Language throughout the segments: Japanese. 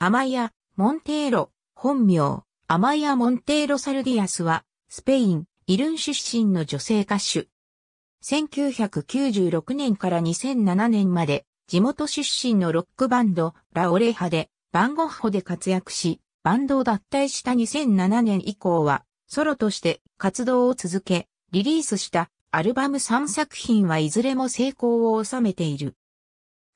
アマイア・モンテーロ、本名、アマイア・モンテーロ・サルディアスは、スペイン、イルン出身の女性歌手。1996年から2007年まで、地元出身のロックバンド、ラオレハで、バンゴッホで活躍し、バンドを脱退した2007年以降は、ソロとして活動を続け、リリースしたアルバム3作品はいずれも成功を収めている。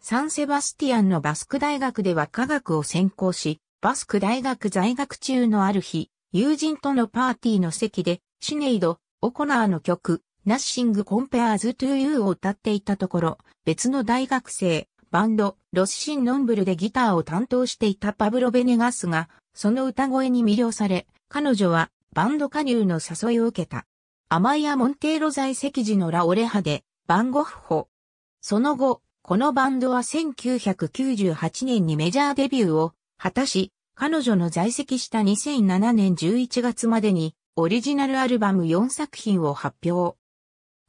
サンセバスティアンのバスク大学では科学を専攻し、バスク大学在学中のある日、友人とのパーティーの席で、シネイド、オコナーの曲、Nothing Compares to You を歌っていたところ、別の大学生、バンド、ロッシン・ノンブルでギターを担当していたパブロ・ベネガスが、その歌声に魅了され、彼女はバンド加入の誘いを受けた。アマイア・モンテーロ在籍時のラオレハで、バンゴッホ。その後、このバンドは1998年にメジャーデビューを果たし、彼女の在籍した2007年11月までにオリジナルアルバム4作品を発表。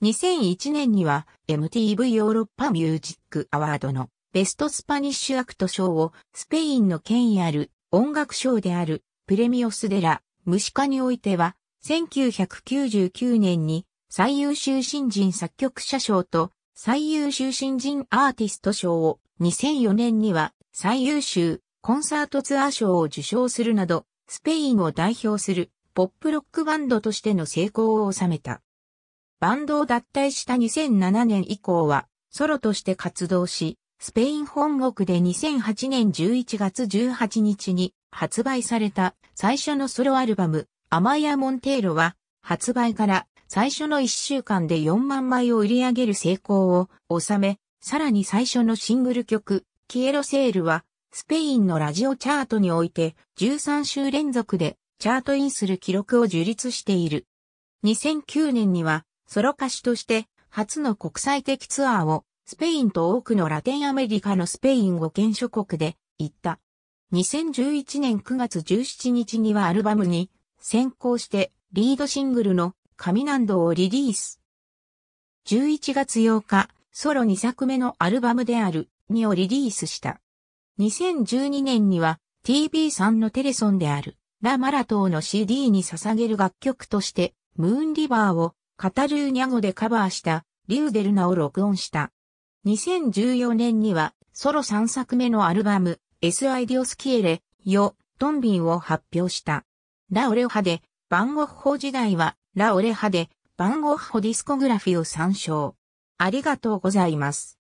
2001年には MTV ヨーロッパミュージックアワードのベストスパニッシュアクト賞をスペインの権威ある音楽賞であるプレミオスデラ・ムシカにおいては1999年に最優秀新人作曲者賞と最優秀新人アーティスト賞を2004年には最優秀コンサートツアー賞を受賞するなど、スペインを代表するポップロックバンドとしての成功を収めた。バンドを脱退した2007年以降はソロとして活動し、スペイン本国で2008年11月18日に発売された最初のソロアルバム、アマイア・モンテーロは発売から最初の1週間で4万枚を売り上げる成功を収め、さらに最初のシングル曲、キエロセールは、スペインのラジオチャートにおいて13週連続でチャートインする記録を樹立している。2009年にはソロ歌手として初の国際的ツアーをスペインと多くのラテンアメリカのスペイン語圏諸国で行った。2011年9月17日にはアルバムに先行してリードシングルの神難度をリリース。11月8日、ソロ2作目のアルバムである、にをリリースした。2012年には t b さんのテレソンである、ラ・マラトーの CD に捧げる楽曲として、ムーンリバーをカタルーニャ語でカバーしたリューデルナを録音した。2014年にはソロ3作目のアルバム S アイディオスキエレ、よ、トンビンを発表した。ラオレオ派で、バンゴッホ時代はラオレ派で、バンゴッホディスコグラフィを参照。ありがとうございます。